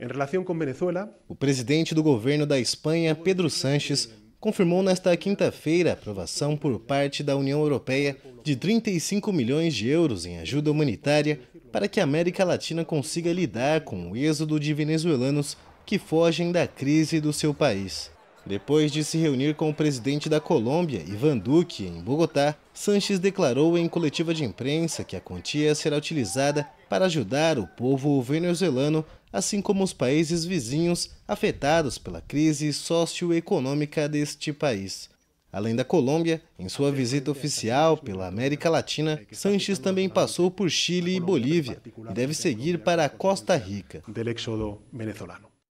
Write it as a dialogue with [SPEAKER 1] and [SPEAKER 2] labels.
[SPEAKER 1] Em relação com Venezuela, o presidente do governo da Espanha, Pedro Sanches, confirmou nesta quinta-feira a aprovação por parte da União Europeia de 35 milhões de euros em ajuda humanitária para que a América Latina consiga lidar com o êxodo de venezuelanos que fogem da crise do seu país. Depois de se reunir com o presidente da Colômbia, Ivan Duque, em Bogotá, Sanches declarou em coletiva de imprensa que a quantia será utilizada para ajudar o povo venezuelano, assim como os países vizinhos afetados pela crise socioeconômica deste país. Além da Colômbia, em sua visita oficial pela América Latina, Sanches também passou por Chile e Bolívia e deve seguir para Costa Rica.